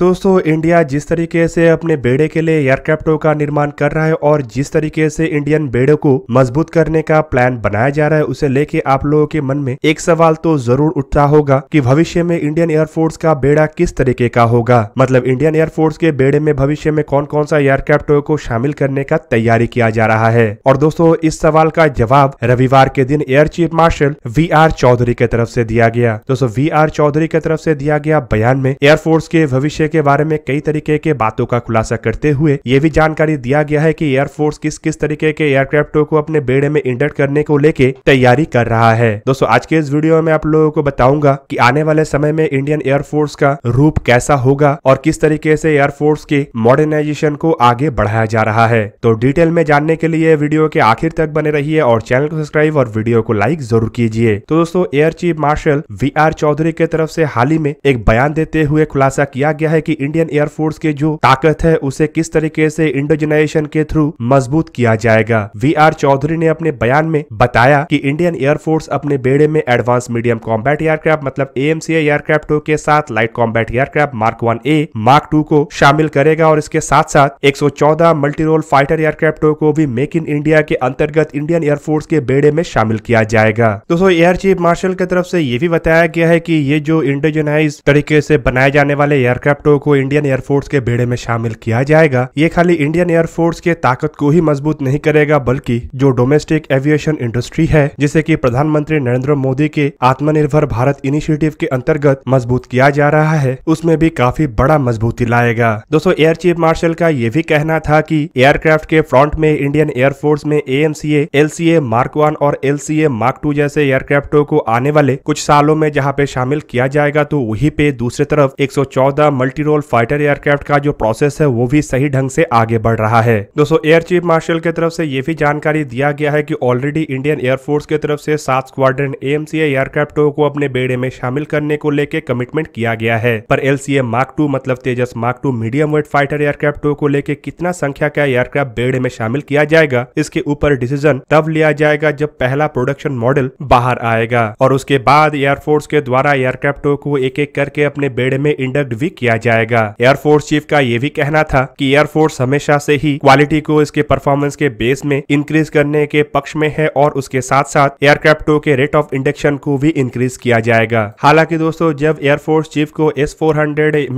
दोस्तों इंडिया जिस तरीके से अपने बेड़े के लिए एयरक्राफ्टों का निर्माण कर रहा है और जिस तरीके से इंडियन बेड़े को मजबूत करने का प्लान बनाया जा रहा है उसे लेके आप लोगों के मन में एक सवाल तो जरूर उठता होगा कि भविष्य में इंडियन एयरफोर्स का बेड़ा किस तरीके का होगा मतलब इंडियन एयरफोर्स के बेड़े में भविष्य में कौन कौन सा एयरक्राफ्टों को शामिल करने का तैयारी किया जा रहा है और दोस्तों इस सवाल का जवाब रविवार के दिन air chief marshal V R Chaudhary के तरफ से दिया गया दोस्तों वी आर चौधरी के तरफ से दिया गया बयान में एयरफोर्स के भविष्य के बारे में कई तरीके के बातों का खुलासा करते हुए ये भी जानकारी दिया गया है की एयरफोर्स किस किस तरीके के एयरक्राफ्टों को अपने बेड़े में इंडक्ट करने को लेके तैयारी कर रहा है दोस्तों आज के इस वीडियो में आप लोगों को बताऊंगा की आने वाले समय में इंडियन एयरफोर्स का रूप कैसा होगा और किस तरीके से एयरफोर्स के मॉडर्नाइजेशन को आगे बढ़ाया जा रहा है तो डिटेल में जानने के लिए वीडियो के आखिर तक बने रहिए और चैनल को सब्सक्राइब और वीडियो को लाइक जरूर कीजिए तो दोस्तों air chief marshal V R Chaudhary के तरफ ऐसी हाल ही में एक बयान देते हुए खुलासा किया गया है है कि इंडियन एयरफोर्स के जो ताकत है उसे किस तरीके से इंडोजनाइजेशन के थ्रू मजबूत किया जाएगा वी आर चौधरी ने अपने बयान में बताया कि इंडियन एयरफोर्स अपने बेड़े में एडवांस मीडियम कॉम्बैट एयरक्राफ्ट मतलब एएमसीए एयरक्राफ्ट के साथ light combat aircraft mark one A mark two को शामिल करेगा और इसके साथ साथ एक मल्टीरोल फाइटर एयरक्राफ्ट को भी मेक इन इंडिया के अंतर्गत इंडियन एयरफोर्स के बेड़े में शामिल किया जाएगा दोस्तों एयर चीफ मार्शल की तरफ से ये भी बताया गया है की ये जो इंडोजनाइज तरीके से बनाए जाने वाले एयरक्राफ्ट हेलीकॉप्टरों को इंडियन एयरफोर्स के बेड़े में शामिल किया जाएगा ये खाली इंडियन एयरफोर्स के ताकत को ही मजबूत नहीं करेगा बल्कि जो डोमेस्टिक एविएशन इंडस्ट्री है जिसे की प्रधानमंत्री नरेंद्र मोदी के आत्मनिर्भर भारत इनिशिएटिव के अंतर्गत मजबूत किया जा रहा है उसमें भी काफी बड़ा मजबूती लाएगा दोस्तों एयर चीफ मार्शल का ये भी कहना था कि एयरक्राफ्ट के फ्रंट में इंडियन एयरफोर्स में A M C L C A mark one और L C A mark two जैसे एयरक्राफ्टों को आने वाले कुछ सालों में जहाँ पे शामिल किया जाएगा तो वही पे दूसरे तरफ एक सौ चौदह multi multi role fighter aircraft का जो प्रोसेस है वो भी सही ढंग से आगे बढ़ रहा है दोस्तों एयर चीफ मार्शल की तरफ से ये भी जानकारी दिया गया है कि ऑलरेडी इंडियन एयरफोर्स की तरफ से सात स्क्वाड्रन एएमसीए एयरक्राफ्टों को अपने बेड़े में शामिल करने को लेकर कमिटमेंट किया गया है पर एलसीए मार्क टू मतलब Tejas mark two medium weight fighter एयरक्राफ्टों को लेकर कितना संख्या का एयरक्राफ्ट बेड़े में शामिल किया जाएगा इसके ऊपर डिसीजन तब लिया जाएगा जब पहला प्रोडक्शन मॉडल बाहर आएगा और उसके बाद एयरफोर्स के द्वारा एयरक्राफ्टों को एक एक करके अपने बेड़े में इंडक्ट भी किया जाएगा एयरफोर्स चीफ का ये भी कहना था कि एयरफोर्स हमेशा से ही क्वालिटी को इसके परफॉर्मेंस के बेस में इंक्रीज करने के पक्ष में है और उसके साथ साथ एयरक्राफ्टों के रेट ऑफ इंडक्शन को भी इंक्रीज किया जाएगा हालांकि दोस्तों जब एयरफोर्स चीफ को एस फोर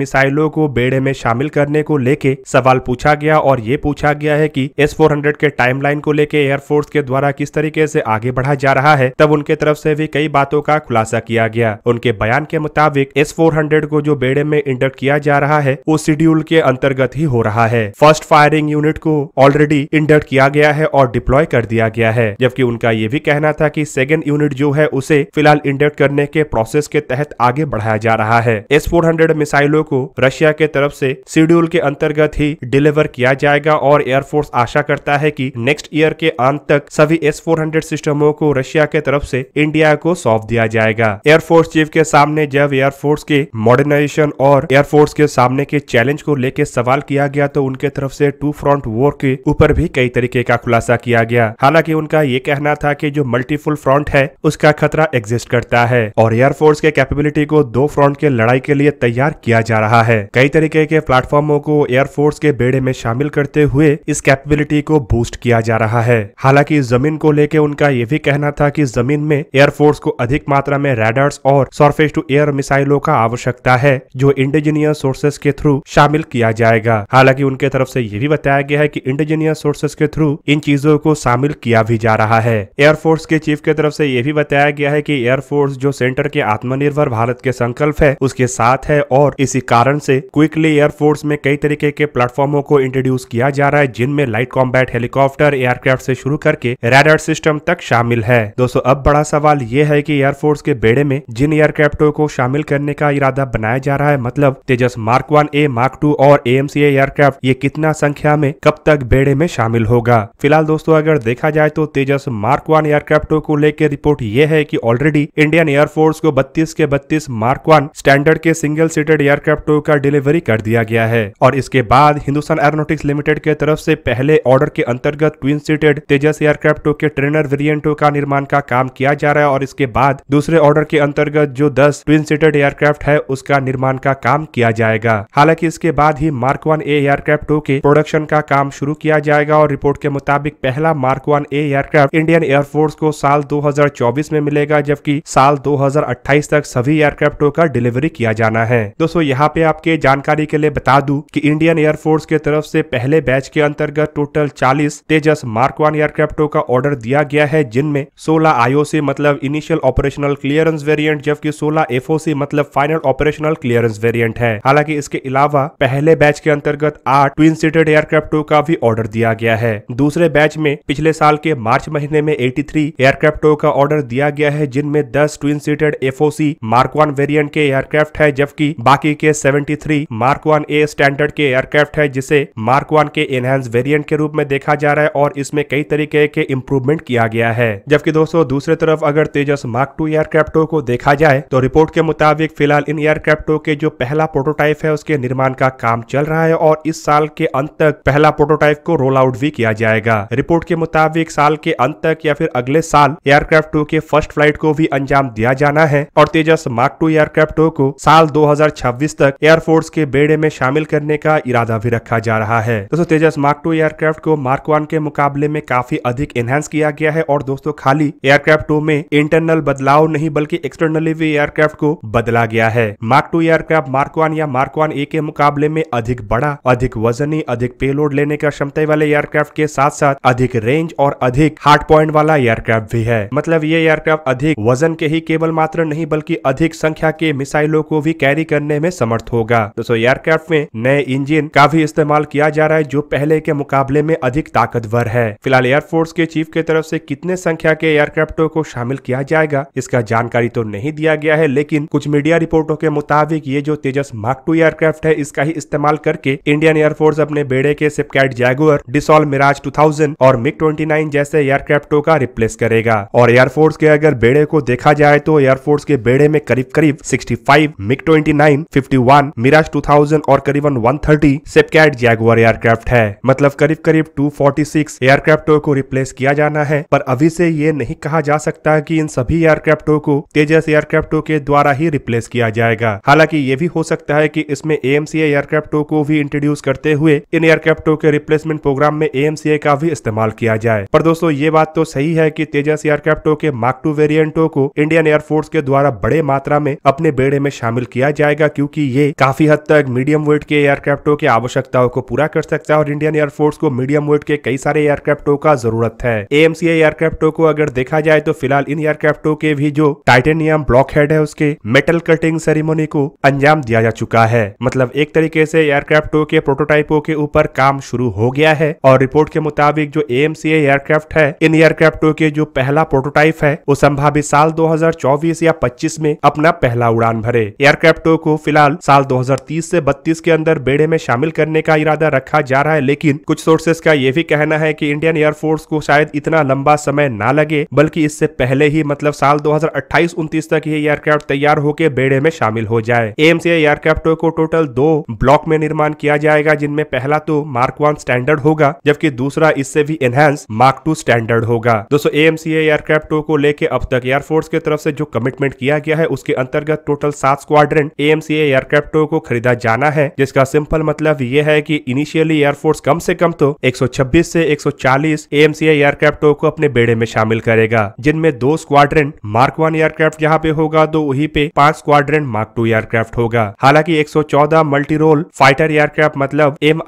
मिसाइलों को बेड़े में शामिल करने को लेके सवाल पूछा गया और ये पूछा गया है की एस फोर के टाइम को लेके एयरफोर्स के द्वारा किस तरीके ऐसी आगे बढ़ा जा रहा है तब उनके तरफ ऐसी भी कई बातों का खुलासा किया गया उनके बयान के मुताबिक एस फोर को जो बेड़े में इंडक्ट किया किया जा रहा है वो शेड्यूल के अंतर्गत ही हो रहा है फर्स्ट फायरिंग यूनिट को ऑलरेडी इंडक्ट किया गया है और डिप्लॉय कर दिया गया है जबकि उनका ये भी कहना था की सेकेंड यूनिट जो है उसे फिलहाल इंडक्ट करने के प्रोसेस के तहत आगे बढ़ाया जा रहा है एस फोर मिसाइलों को रशिया के तरफ से शेड्यूल के अंतर्गत ही डिलीवर किया जाएगा और एयरफोर्स आशा करता है कि नेक्स्ट ईयर के अंत तक सभी एस फोर सिस्टमों को रशिया के तरफ से इंडिया को सौंप दिया जाएगा एयरफोर्स चीफ के सामने जब एयरफोर्स के मॉडर्नाइजेशन और एयरफोर्स फोर्स के सामने के चैलेंज को लेकर सवाल किया गया तो उनके तरफ से टू फ्रंट वॉर के ऊपर भी कई तरीके का खुलासा किया गया हालांकि उनका ये कहना था कि जो मल्टीफुल फ्रंट है उसका खतरा एग्जिस्ट करता है और एयरफोर्स के कैपेबिलिटी को दो फ्रंट के लड़ाई के लिए तैयार किया जा रहा है कई तरीके के प्लेटफॉर्मो को एयरफोर्स के बेड़े में शामिल करते हुए इस कैपेबिलिटी को बूस्ट किया जा रहा है हालांकि जमीन को लेकर उनका ये भी कहना था की जमीन में एयरफोर्स को अधिक मात्रा में रेडर्स और सरफेस टू एयर मिसाइलों का आवश्यकता है जो इंडिजीनियस इंडिजीनियस सोर्सेज के थ्रू शामिल किया जाएगा हालांकि उनके तरफ से ये भी बताया गया है कि इंडिजीनियस सोर्सेज के थ्रू इन चीजों को शामिल किया भी जा रहा है एयरफोर्स के चीफ के तरफ से ये भी बताया गया है कि एयरफोर्स जो सेंटर के आत्मनिर्भर भारत के संकल्प है उसके साथ है और इसी कारण से क्विकली एयरफोर्स में कई तरीके के प्लेटफॉर्मो को इंट्रोड्यूस किया जा रहा है जिनमें लाइट कॉम्बैट हेलीकॉप्टर एयरक्राफ्ट से शुरू करके रेडर सिस्टम तक शामिल है दोस्तों अब बड़ा सवाल ये है कि एयरफोर्स के बेड़े में जिन एयरक्राफ्टों को शामिल करने का इरादा बनाया जा रहा है मतलब Tejas mark one A mark two और ए एयरक्राफ्ट ये कितना संख्या में कब तक बेड़े में शामिल होगा फिलहाल दोस्तों अगर देखा जाए तो तेजस मार्क वन एयरक्राफ्ट को लेकर रिपोर्ट ये है की ऑलरेडी इंडियन एयरफोर्स को बत्तीस के बत्तीस मार्क वन स्टैंडर्ड के सिंगल सीटेड एयरक्राफ्ट का डिलीवरी कर दिया गया है और इसके बाद हिंदुस्तान एरोनोटिक्स लिमिटेड के तरफ से पहले ऑर्डर के अंतर्गत ट्विन सीटेड तेजस एयरक्राफ्टों के ट्रेनर वेरियंटो का निर्माण का काम किया जा रहा है और इसके बाद दूसरे ऑर्डर के अंतर्गत जो दस ट्विन सीटेड एयरक्राफ्ट है उसका निर्माण का काम किया किया जाएगा हालांकि इसके बाद ही mark one A aircraft two के प्रोडक्शन का काम शुरू किया जाएगा और रिपोर्ट के मुताबिक पहला mark one A aircraft Indian air force को साल 2024 में मिलेगा जबकि साल 2028 तक सभी एयरक्राफ्टों का डिलीवरी किया जाना है दोस्तों यहाँ पे आपके जानकारी के लिए बता दू की इंडियन एयरफोर्स के तरफ ऐसी पहले बैच के अंतर्गत टोटल चालीस तेजस मार्क वन एयरक्राफ्टों का ऑर्डर दिया गया है जिनमें सोलह आईओसी मतलब इनिशियल ऑपरेशनल क्लियरेंस वेरियंट जबकि सोलह एफओसी मतलब फाइनल ऑपरेशनल क्लियरेंस वेरिएंट है हालांकि इसके अलावा पहले बैच के अंतर्गत आठ ट्विन सीटेड एयरक्राफ्ट टो का भी ऑर्डर दिया गया है दूसरे बैच में पिछले साल के मार्च महीने में 83 एयरक्राफ्ट टो का ऑर्डर दिया गया है जिनमें 10 twin seated F mark one variant के एयरक्राफ्ट है जबकि बाकी के 73 मार्क वन ए स्टैंडर्ड के एयरक्राफ्ट है जिसे मार्क वन के एनहेंस वेरियंट के रूप में देखा जा रहा है और इसमें कई तरीके के इम्प्रूवमेंट किया गया है जबकि दोस्तों दूसरी तरफ अगर तेजस मार्क टू एयरक्राफ्टों को देखा जाए तो रिपोर्ट के मुताबिक फिलहाल इन एयरक्राफ्टों के जो पहला प्रोटो प्रोटोटाइप है उसके निर्माण का काम चल रहा है और इस साल के अंत तक पहला प्रोटोटाइप को रोल आउट भी किया जाएगा रिपोर्ट के मुताबिक साल के अंत तक या फिर अगले साल एयरक्राफ्ट टू के फर्स्ट फ्लाइट को भी अंजाम दिया जाना है और Tejas mark two aircraft two को साल दो तक एयरफोर्स के बेड़े में शामिल करने का इरादा भी रखा जा रहा है दोस्तों तेजस मार्क टू एयरक्राफ्ट को मार्क वन के मुकाबले में काफी अधिक एनहेंस किया गया है और दोस्तों खाली एयरक्राफ्ट टू में इंटरनल बदलाव नहीं बल्कि एक्सटर्नली भी एयरक्राफ्ट को बदला गया है mark two aircraft mark one one या मार्क वन ए के मुकाबले में अधिक बड़ा अधिक वजनी अधिक पेलोड लेने का क्षमता वाले एयरक्राफ्ट के साथ साथ अधिक रेंज और अधिक हार्ड पॉइंट वाला एयरक्राफ्ट भी है मतलब ये एयरक्राफ्ट अधिक वजन के ही केवल मात्र नहीं बल्कि अधिक संख्या के मिसाइलों को भी कैरी करने में समर्थ होगा दोस्तों एयरक्राफ्ट में नए इंजिन का भी इस्तेमाल किया जा रहा है जो पहले के मुकाबले में अधिक ताकतवर है फिलहाल एयरफोर्स के चीफ के तरफ से कितने संख्या के एयरक्राफ्टों को शामिल किया जाएगा इसका जानकारी तो नहीं दिया गया है लेकिन कुछ मीडिया रिपोर्टों के मुताबिक ये जो तेजस मार्क टू एयरक्राफ्ट है इसका ही इस्तेमाल करके इंडियन एयरफोर्स अपने बेड़े के सिपकैट जैगुअर डिसॉल मिराज 2000 और मिग 29 जैसे एयरक्राफ्टों का रिप्लेस करेगा और एयरफोर्स के अगर बेड़े को देखा जाए तो एयरफोर्स के बेड़े में करीब करीब 65 मिग 29, 51, मिराज 2000 और करीबन 130 सेपकैट जैगुअर एयरक्राफ्ट है मतलब करीब करीब सिक्स एयरक्राफ्टों को रिप्लेस किया जाना है पर अभी से ये नहीं कहा जा सकता की इन सभी एयरक्राफ्टों को तेजस एयरक्राफ्टों के द्वारा ही रिप्लेस किया जाएगा हालांकि ये भी हो सकता सकता है कि इसमें एएमसीए एयरक्राफ्टों को भी इंट्रोड्यूस करते हुए इन एयरक्राफ्टों के रिप्लेसमेंट प्रोग्राम में एएमसीए का भी इस्तेमाल किया जाए पर दोस्तों ये बात तो सही है की तेजस एयरक्राफ्टों के मार्क टू वेरियंटो को इंडियन एयरफोर्स के द्वारा बड़े मात्रा में अपने बेड़े में शामिल किया जाएगा क्यूँकी ये काफी हद तक मीडियम वेट के एयरक्राफ्टों की आवश्यकताओं को पूरा कर सकता है और इंडियन एयरफोर्स को मीडियम वेट के कई सारे एयरक्राफ्टों का जरूरत है एएमसीए एयरक्राफ्टों को अगर देखा जाए तो फिलहाल इन एयरक्राफ्टों के भी जो टाइटेनियम ब्लॉक हेड है उसके मेटल कटिंग सेरेमोनी को अंजाम दिया जा चुका है मतलब एक तरीके से एयरक्राफ्ट टू के प्रोटोटाइपों के ऊपर काम शुरू हो गया है और रिपोर्ट के मुताबिक जो एम एयरक्राफ्ट है इन एयरक्राफ्ट टू के जो पहला प्रोटोटाइप है वो संभावित साल दो या पच्चीस में अपना पहला उड़ान भरे एयरक्राफ्ट टू को फिलहाल साल 2030 से 32 के अंदर बेड़े में शामिल करने का इरादा रखा जा रहा है लेकिन कुछ सोर्सेस का ये भी कहना है कि इंडियन एयरफोर्स को शायद इतना लंबा समय ना लगे बल्कि इससे पहले ही मतलब साल 2028-29 तक ये एयरक्राफ्ट तैयार होकर बेड़े में शामिल हो जाए एम्स एयरक्राफ्ट हेलीकॉप्टर को टोटल दो ब्लॉक में निर्माण किया जाएगा जिनमें पहला तो मार्क वन स्टैंडर्ड होगा जबकि दूसरा इससे भी एनहेंस मार्क टू स्टैंडर्ड होगा दोस्तों सी एयरक्राफ्ट को लेकर अब तक एयरफोर्स की तरफ से जो कमिटमेंट किया गया है उसके अंतर्गत टोटल सात स्क्वाड्रन सी एयरक्राफ्ट को खरीदा जाना है जिसका सिंपल मतलब ये है की इनिशियली एयरफोर्स कम से कम तो 126 से 140 एएमसीए एयरक्राफ्ट को अपने बेड़े में शामिल करेगा जिनमें दो स्क्वाड्रन मार्क वन एयरक्राफ्ट यहाँ पे होगा तो वही पे पांच स्क्वाड्रन मार्क टू एयरक्राफ्ट होगा हालांकि हालांकि 114 मल्टी रोल फाइटर एयरक्राफ्ट मतलब एम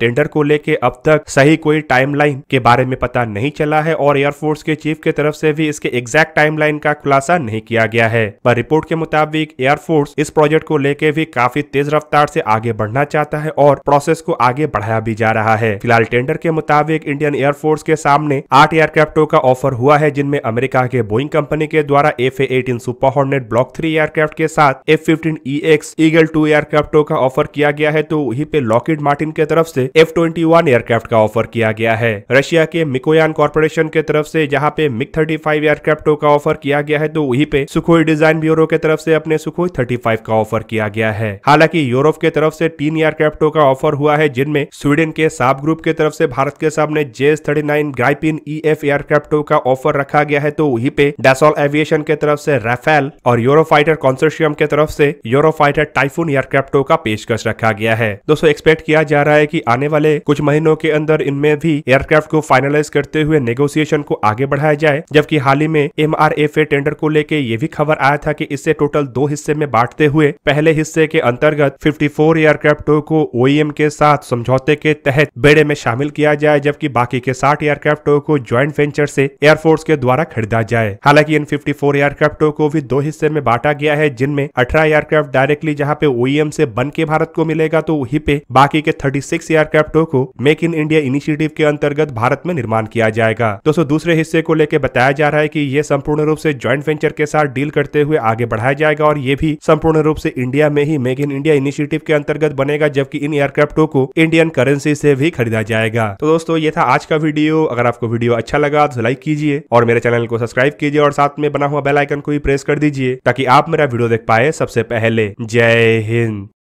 टेंडर को लेके अब तक सही कोई टाइमलाइन के बारे में पता नहीं चला है और एयरफोर्स के चीफ के तरफ से भी इसके एग्जैक्ट टाइमलाइन का खुलासा नहीं किया गया है पर रिपोर्ट के मुताबिक एयरफोर्स इस प्रोजेक्ट को लेके भी काफी तेज रफ्तार से आगे बढ़ना चाहता है और प्रोसेस को आगे बढ़ाया भी जा रहा है फिलहाल टेंडर के मुताबिक इंडियन एयरफोर्स के सामने आठ एयरक्राफ्टों का ऑफर हुआ है जिनमें अमेरिका के बोइंग कंपनी के द्वारा F A eighteen super hornet block three aircraft के साथ F fifteen E X aerial two एयरक्राफ्टों का ऑफर किया गया है तो वहीं पे लॉकेट मार्टिन के तरफ से एफ ट्वेंटी वन एयरक्राफ्ट का ऑफर किया गया है रशिया के मिकोयान कॉर्पोरेशन के तरफ से जहाँ पे मिक थर्टी फाइव एयरक्राफ्टों का ऑफर किया गया है तो वहीं पे सुखोई डिजाइन ब्यूरो के तरफ से अपने सुखोई थर्टी फाइव का ऑफर किया गया है हालांकि यूरोप के तरफ से तीन एयरक्राफ्टों का ऑफर हुआ है जिनमें स्वीडन के साब ग्रुप के तरफ से भारत के सामने JS thirty nine Gripen E F एयरक्राफ्टों का ऑफर रखा गया है तो वहीं पे डेसॉल एविएशन के तरफ से राफेल और यूरो फाइटर कॉन्सोर्शियम के तरफ से यूरो फाइटर टाइप आईफोन एयरक्राफ्टों का पेशकश रखा गया है दोस्तों एक्सपेक्ट किया जा रहा है की आने वाले कुछ महीनों के अंदर इनमें भी एयरक्राफ्ट को फाइनलाइज करते हुए नेगोसिएशन को आगे बढ़ाया जाए जबकि हाल ही में एम टेंडर को लेकर यह भी खबर आया था की इसे टोटल दो हिस्से में बांटते हुए पहले हिस्से के अंतर्गत 54 एयरक्राफ्टों को ओ e के साथ समझौते के तहत बेड़े में शामिल किया जाए जबकि बाकी के 60 एयरक्राफ्टों को ज्वाइंट वेंचर से एयरफोर्स के द्वारा खरीदा जाए हालांकि इन 54 एयरक्राफ्टों को भी दो हिस्से में बांटा गया है जिनमें अठारह एयरक्राफ्ट डायरेक्टली जहां पे ओईएम e से बन के भारत को मिलेगा तो वही पे बाकी के 36 एयरक्राफ्टों को मेक इन इंडिया इनिशिएटिव के अंतर्गत भारत में निर्माण किया जाएगा दोस्तों दूसरे हिस्से को लेकर बताया जा रहा है की ये संपूर्ण रूप से ज्वाइंट वेंचर के साथ डील करते हुए आगे बढ़ाया जाएगा और ये भी संपूर्ण रूप से इंडिया में ही मेक इन इंडिया इनिशिएटिव के अंतर्गत बनेगा जबकि इन एयरक्राफ्टों को इंडियन करेंसी से भी खरीदा जाएगा तो दोस्तों ये था आज का वीडियो अगर आपको वीडियो अच्छा लगा तो लाइक कीजिए और मेरे चैनल को सब्सक्राइब कीजिए और साथ में बना हुआ बेलाइकन को भी प्रेस कर दीजिए ताकि आप मेरा वीडियो देख पाए सबसे पहले जय Jai